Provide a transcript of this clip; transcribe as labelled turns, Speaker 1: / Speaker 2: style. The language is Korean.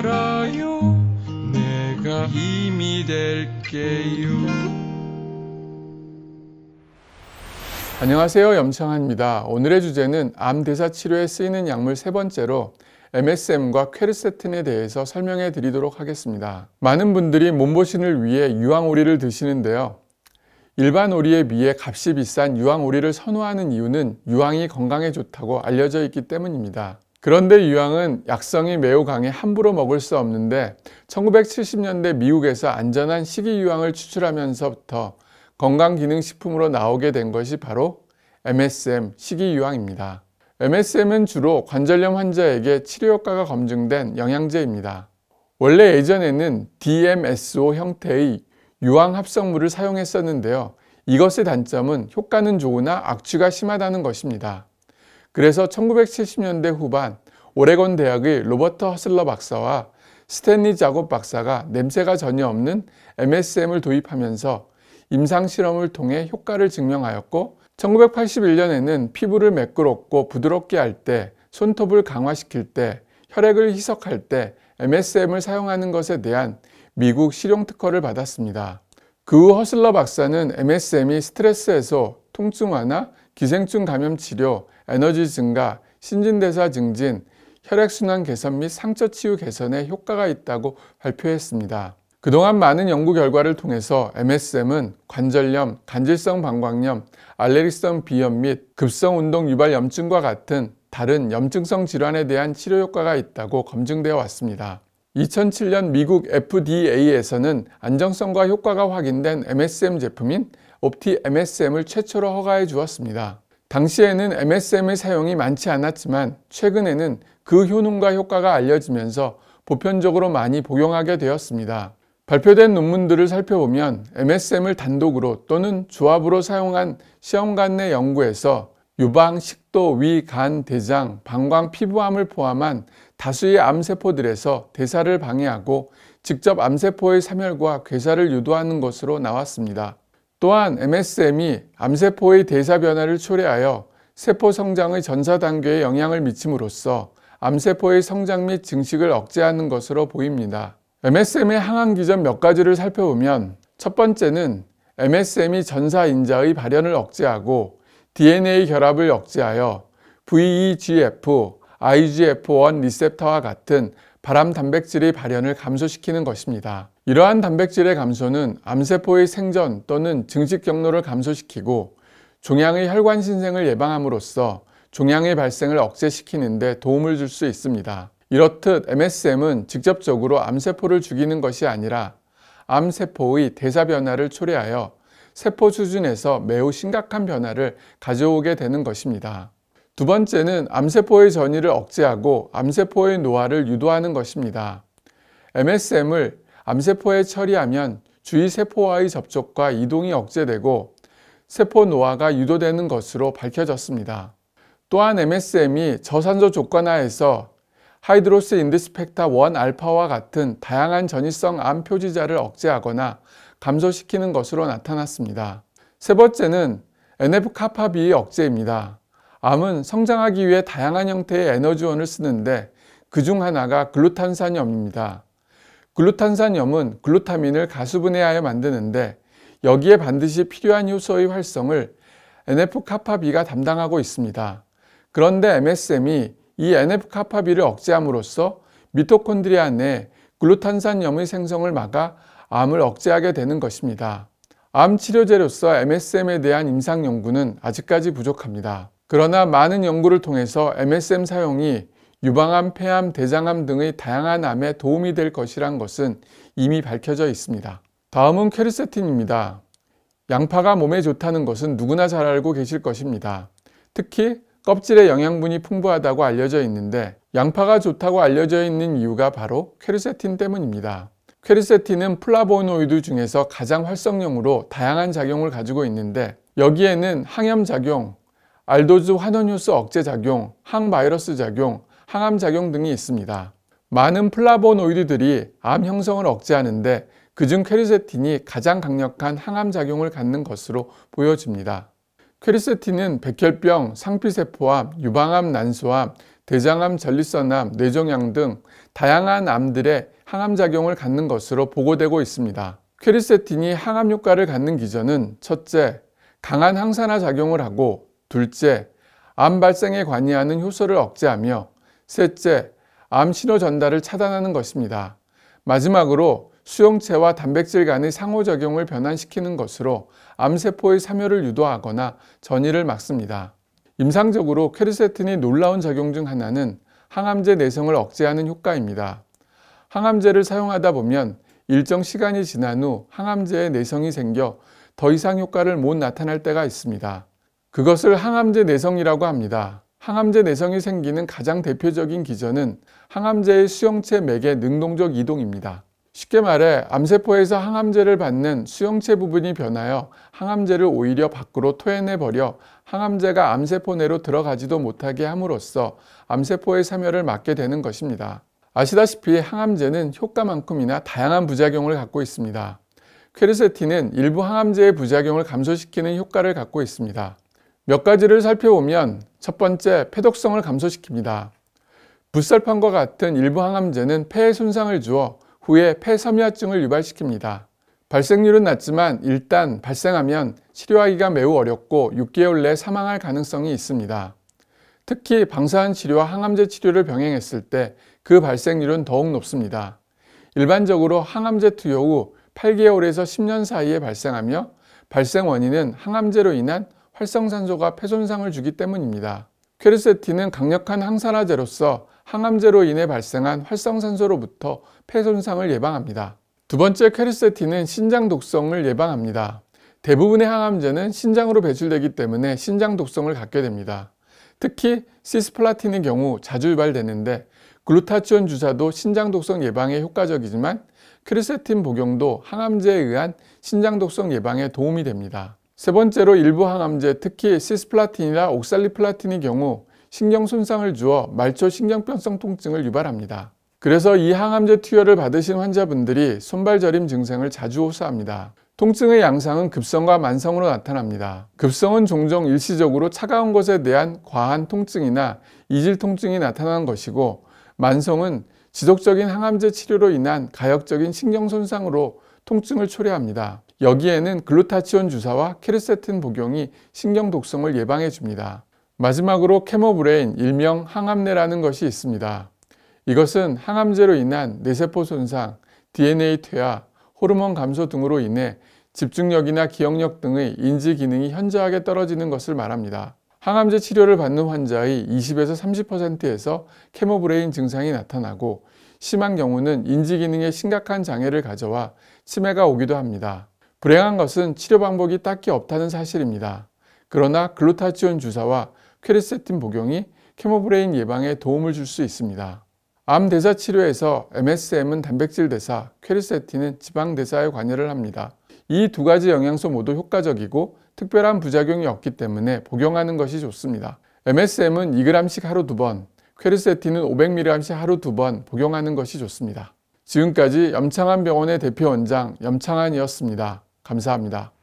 Speaker 1: 알아요 내가 힘이 될게요 안녕하세요. 염창한입니다. 오늘의 주제는 암 대사 치료에 쓰이는 약물 세 번째로 MSM과 퀘르세틴에 대해서 설명해 드리도록 하겠습니다. 많은 분들이 몸보신을 위해 유황오리를 드시는데요. 일반 오리에 비해 값이 비싼 유황오리를 선호하는 이유는 유황이 건강에 좋다고 알려져 있기 때문입니다. 그런데 유황은 약성이 매우 강해 함부로 먹을 수 없는데 1970년대 미국에서 안전한 식이유황을 추출하면서부터 건강기능식품으로 나오게 된 것이 바로 MSM 식이유황입니다. MSM은 주로 관절염 환자에게 치료효과가 검증된 영양제입니다. 원래 예전에는 DMSO 형태의 유황 합성물을 사용했었는데요. 이것의 단점은 효과는 좋으나 악취가 심하다는 것입니다. 그래서 1970년대 후반 오레곤 대학의 로버트 허슬러 박사와 스탠리 작업 박사가 냄새가 전혀 없는 MSM을 도입하면서 임상실험을 통해 효과를 증명하였고 1981년에는 피부를 매끄럽고 부드럽게 할 때, 손톱을 강화시킬 때, 혈액을 희석할 때 MSM을 사용하는 것에 대한 미국 실용 특허를 받았습니다. 그 후 허슬러 박사는 MSM이 스트레스 해소, 통증 완화, 기생충 감염 치료, 에너지 증가, 신진대사 증진, 혈액순환 개선 및 상처 치유 개선에 효과가 있다고 발표했습니다. 그동안 많은 연구 결과를 통해서 MSM은 관절염, 간질성 방광염, 알레르기성 비염 및 급성 운동 유발 염증과 같은 다른 염증성 질환에 대한 치료 효과가 있다고 검증되어 왔습니다. 2007년 미국 FDA에서는 안정성과 효과가 확인된 MSM 제품인 o p t i MSM을 최초로 허가해 주었습니다. 당시에는 MSM의 사용이 많지 않았지만 최근에는 그 효능과 효과가 알려지면서 보편적으로 많이 복용하게 되었습니다. 발표된 논문들을 살펴보면 MSM을 단독으로 또는 조합으로 사용한 시험관 내 연구에서 유방, 식도, 위, 간, 대장, 방광, 피부암을 포함한 다수의 암세포들에서 대사를 방해하고 직접 암세포의 사멸과 괴사를 유도하는 것으로 나왔습니다. 또한 MSM이 암세포의 대사 변화를 초래하여 세포 성장의 전사 단계에 영향을 미침으로써 암세포의 성장 및 증식을 억제하는 것으로 보입니다. MSM의 항암 기전 몇 가지를 살펴보면 첫 번째는 MSM이 전사 인자의 발현을 억제하고 DNA 결합을 억제하여 VEGF, IGF1 리셉터와 같은 발암 단백질의 발현을 감소시키는 것입니다. 이러한 단백질의 감소는 암세포의 생전 또는 증식 경로를 감소시키고 종양의 혈관 신생을 예방함으로써 종양의 발생을 억제시키는데 도움을 줄 수 있습니다. 이렇듯 MSM은 직접적으로 암세포를 죽이는 것이 아니라 암세포의 대사 변화를 초래하여 세포 수준에서 매우 심각한 변화를 가져오게 되는 것입니다. 두 번째는 암세포의 전이를 억제하고 암세포의 노화를 유도하는 것입니다. MSM을 암세포에 처리하면 주위 세포와의 접촉과 이동이 억제되고 세포 노화가 유도되는 것으로 밝혀졌습니다. 또한 MSM이 저산소 조건하에서 하이드로스 인디스펙타 1 알파와 같은 다양한 전이성 암 표지자를 억제하거나 감소시키는 것으로 나타났습니다. 세 번째는 n f 카파 b 억제입니다. 암은 성장하기 위해 다양한 형태의 에너지원을 쓰는데 그 중 하나가 글루탄산염입니다. 글루탄산염은 글루타민을 가수분해하여 만드는데 여기에 반드시 필요한 효소의 활성을 NF카파비가 담당하고 있습니다. 그런데 MSM이 이 NF카파비를 억제함으로써 미토콘드리아 내 글루탄산염의 생성을 막아 암을 억제하게 되는 것입니다. 암 치료제로서 MSM에 대한 임상 연구는 아직까지 부족합니다. 그러나 많은 연구를 통해서 MSM 사용이 유방암, 폐암, 대장암 등의 다양한 암에 도움이 될 것이란 것은 이미 밝혀져 있습니다. 다음은 퀘르세틴입니다. 양파가 몸에 좋다는 것은 누구나 잘 알고 계실 것입니다. 특히 껍질에 영양분이 풍부하다고 알려져 있는데 양파가 좋다고 알려져 있는 이유가 바로 퀘르세틴 때문입니다. 퀘르세틴은 플라보노이드 중에서 가장 활성형으로 다양한 작용을 가지고 있는데 여기에는 항염 작용, 알도즈 환원효소 억제 작용, 항바이러스 작용, 항암 작용 등이 있습니다. 많은 플라보노이드들이 암 형성을 억제하는데 그중 퀘리세틴이 가장 강력한 항암 작용을 갖는 것으로 보여집니다. 퀘리세틴은 백혈병, 상피세포암, 유방암, 난소암, 대장암, 전립선암, 뇌종양 등 다양한 암들의 항암 작용을 갖는 것으로 보고되고 있습니다. 퀘리세틴이 항암 효과를 갖는 기전은 첫째, 강한 항산화 작용을 하고 둘째, 암 발생에 관여하는 효소를 억제하며 셋째, 암신호 전달을 차단하는 것입니다. 마지막으로 수용체와 단백질 간의 상호작용을 변환시키는 것으로 암세포의 사멸을 유도하거나 전이를 막습니다. 임상적으로 퀘르세틴이 놀라운 작용 중 하나는 항암제 내성을 억제하는 효과입니다. 항암제를 사용하다 보면 일정 시간이 지난 후 항암제의 내성이 생겨 더 이상 효과를 못 나타낼 때가 있습니다. 그것을 항암제 내성이라고 합니다. 항암제 내성이 생기는 가장 대표적인 기전은 항암제의 수용체 맥의 능동적 이동입니다. 쉽게 말해 암세포에서 항암제를 받는 수용체 부분이 변하여 항암제를 오히려 밖으로 토해내버려 항암제가 암세포 내로 들어가지도 못하게 함으로써 암세포의 사멸을 막게 되는 것입니다. 아시다시피 항암제는 효과만큼이나 다양한 부작용을 갖고 있습니다. 퀘르세틴은 일부 항암제의 부작용을 감소시키는 효과를 갖고 있습니다. 몇 가지를 살펴보면 첫 번째, 폐독성을 감소시킵니다. 부설판과 같은 일부 항암제는 폐에 손상을 주어 후에 폐섬유화증을 유발시킵니다. 발생률은 낮지만 일단 발생하면 치료하기가 매우 어렵고 6개월 내 사망할 가능성이 있습니다. 특히 방사선 치료와 항암제 치료를 병행했을 때 그 발생률은 더욱 높습니다. 일반적으로 항암제 투여 후 8개월에서 10년 사이에 발생하며 발생 원인은 항암제로 인한 활성산소가 폐손상을 주기 때문입니다. 퀘르세틴은 강력한 항산화제로서 항암제로 인해 발생한 활성산소로부터 폐손상을 예방합니다. 두 번째 퀘르세틴은 신장 독성을 예방합니다. 대부분의 항암제는 신장으로 배출되기 때문에 신장 독성을 갖게 됩니다. 특히 시스플라틴의 경우 자주 유발되는데 글루타치온 주사도 신장 독성 예방에 효과적이지만 크르세틴 복용도 항암제에 의한 신장 독성 예방에 도움이 됩니다. 세 번째로 일부 항암제, 특히 시스플라틴이나 옥살리플라틴의 경우 신경 손상을 주어 말초 신경변성 통증을 유발합니다. 그래서 이 항암제 투여를 받으신 환자분들이 손발저림 증상을 자주 호소합니다. 통증의 양상은 급성과 만성으로 나타납니다. 급성은 종종 일시적으로 차가운 것에 대한 과한 통증이나 이질 통증이 나타나는 것이고 만성은 지속적인 항암제 치료로 인한 가역적인 신경 손상으로 통증을 초래합니다. 여기에는 글루타치온 주사와 케르세틴 복용이 신경 독성을 예방해 줍니다. 마지막으로 캐모브레인 일명 항암내라는 것이 있습니다. 이것은 항암제로 인한 뇌세포 손상, DNA 퇴화, 호르몬 감소 등으로 인해 집중력이나 기억력 등의 인지 기능이 현저하게 떨어지는 것을 말합니다. 항암제 치료를 받는 환자의 20에서 30%에서 캐모브레인 증상이 나타나고 심한 경우는 인지 기능에 심각한 장애를 가져와 치매가 오기도 합니다. 불행한 것은 치료 방법이 딱히 없다는 사실입니다. 그러나 글루타치온 주사와 퀘리세틴 복용이 캐모브레인 예방에 도움을 줄 수 있습니다. 암 대사 치료에서 MSM은 단백질 대사, 퀘리세틴은 지방 대사에 관여를 합니다. 이 두 가지 영양소 모두 효과적이고 특별한 부작용이 없기 때문에 복용하는 것이 좋습니다. MSM은 2g씩 하루 두번 퀘르세틴은 500mg씩 하루 두 번 복용하는 것이 좋습니다. 지금까지 염창한 병원의 대표 원장 염창한이었습니다. 감사합니다.